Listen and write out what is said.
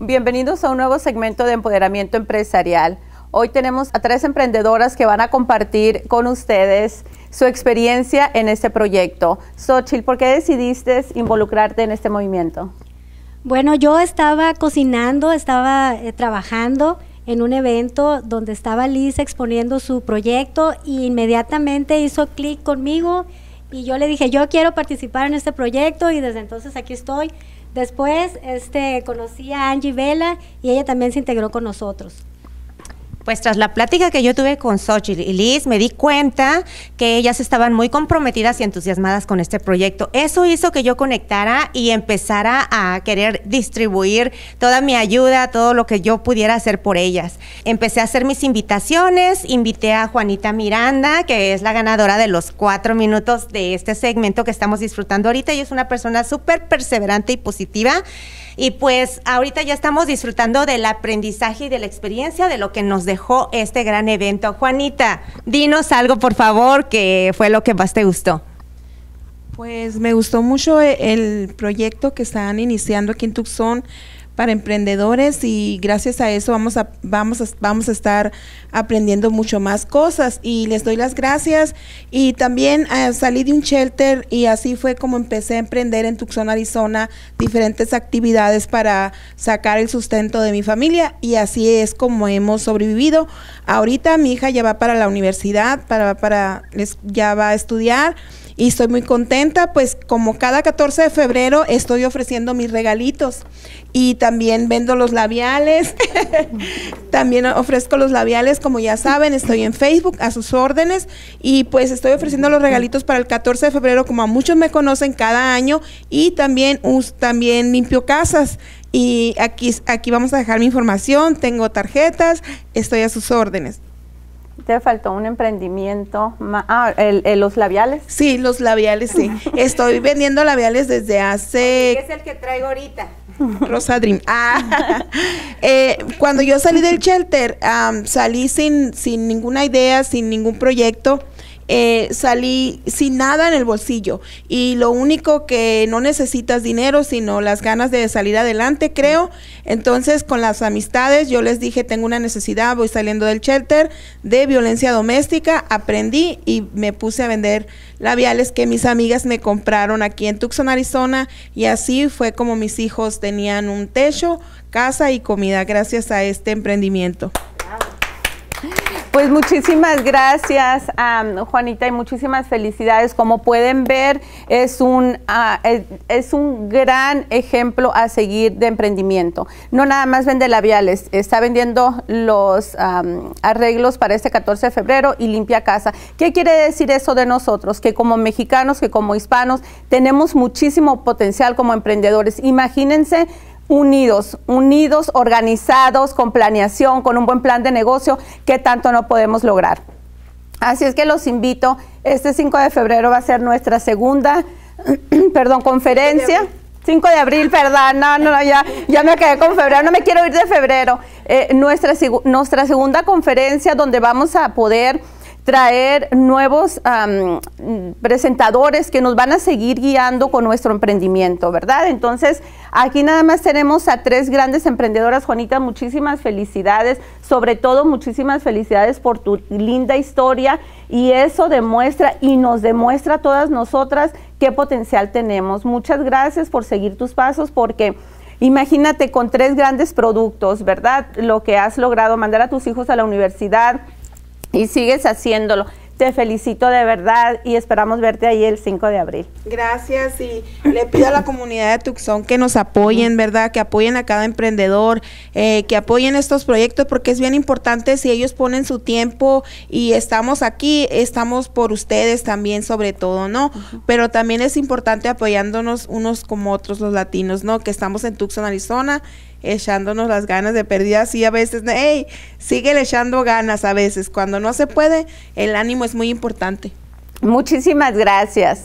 Bienvenidos a un nuevo segmento de Empoderamiento Empresarial. Hoy tenemos a tres emprendedoras que van a compartir con ustedes su experiencia en este proyecto. Xochitl, ¿por qué decidiste involucrarte en este movimiento? Bueno, yo estaba cocinando, estaba eh, trabajando en un evento donde estaba Liz exponiendo su proyecto e inmediatamente hizo clic conmigo y yo le dije, yo quiero participar en este proyecto y desde entonces aquí estoy. Después este, conocí a Angie Vela y ella también se integró con nosotros. Pues tras la plática que yo tuve con Xochitl y Liz, me di cuenta que ellas estaban muy comprometidas y entusiasmadas con este proyecto. Eso hizo que yo conectara y empezara a querer distribuir toda mi ayuda, todo lo que yo pudiera hacer por ellas. Empecé a hacer mis invitaciones, invité a Juanita Miranda, que es la ganadora de los cuatro minutos de este segmento que estamos disfrutando ahorita. y es una persona súper perseverante y positiva. Y pues ahorita ya estamos disfrutando del aprendizaje y de la experiencia de lo que nos dejó este gran evento. Juanita, dinos algo por favor, que fue lo que más te gustó. Pues me gustó mucho el proyecto que están iniciando aquí en Tucson para emprendedores y gracias a eso vamos a, vamos vamos a estar aprendiendo mucho más cosas y les doy las gracias y también eh, salí de un shelter y así fue como empecé a emprender en Tucson, Arizona, diferentes actividades para sacar el sustento de mi familia y así es como hemos sobrevivido. Ahorita mi hija ya va para la universidad, para, para, ya va a estudiar y estoy muy contenta, pues como cada 14 de febrero estoy ofreciendo mis regalitos y también vendo los labiales, también ofrezco los labiales, como ya saben, estoy en Facebook a sus órdenes y pues estoy ofreciendo los regalitos para el 14 de febrero, como a muchos me conocen cada año y también, también limpio casas. Y aquí, aquí vamos a dejar mi información, tengo tarjetas, estoy a sus órdenes. Te faltó un emprendimiento. Ah, los labiales. Sí, los labiales, sí. Estoy vendiendo labiales desde hace. ¿Qué es el que traigo ahorita? Rosa Ah, eh, cuando yo salí del shelter, salí sin, sin ninguna idea, sin ningún proyecto. Eh, salí sin nada en el bolsillo y lo único que no necesitas dinero, sino las ganas de salir adelante, creo. Entonces, con las amistades, yo les dije, tengo una necesidad, voy saliendo del shelter de violencia doméstica, aprendí y me puse a vender labiales que mis amigas me compraron aquí en Tucson, Arizona, y así fue como mis hijos tenían un techo, casa y comida gracias a este emprendimiento. Pues muchísimas gracias, Juanita, y muchísimas felicidades. Como pueden ver, es un, ah, es un gran ejemplo a seguir de emprendimiento. No nada más vende labiales, está vendiendo los arreglos para este 14 de febrero y limpia casa. ¿Qué quiere decir eso de nosotros? Que como mexicanos, que como hispanos, tenemos muchísimo potencial como emprendedores. Imagínense unidos, unidos, organizados, con planeación, con un buen plan de negocio que tanto no podemos lograr. Así es que los invito, este 5 de febrero va a ser nuestra segunda, perdón, conferencia. 5 de abril, perdón, no, no, ya, ya me quedé con febrero, no me quiero ir de febrero. Eh, nuestra segunda conferencia donde vamos a poder traer nuevos presentadores que nos van a seguir guiando con nuestro emprendimiento, ¿verdad? Entonces, aquí nada más tenemos a tres grandes emprendedoras. Juanita, muchísimas felicidades, sobre todo muchísimas felicidades por tu linda historia y eso demuestra y nos demuestra a todas nosotras qué potencial tenemos. Muchas gracias por seguir tus pasos porque... Imagínate con tres grandes productos, ¿verdad? Lo que has logrado, mandar a tus hijos a la universidad, y sigues haciéndolo. Te felicito de verdad y esperamos verte ahí el 5 de abril. Gracias y le pido a la comunidad de Tucson que nos apoyen, ¿verdad? Que apoyen a cada emprendedor, eh, que apoyen estos proyectos porque es bien importante si ellos ponen su tiempo y estamos aquí, estamos por ustedes también sobre todo, ¿no? Pero también es importante apoyándonos unos como otros los latinos, ¿no? Que estamos en Tucson, Arizona echándonos las ganas de pérdida. Sí, a veces, hey, sigue echando ganas a veces. Cuando no se puede, el ánimo es muy importante. Muchísimas gracias.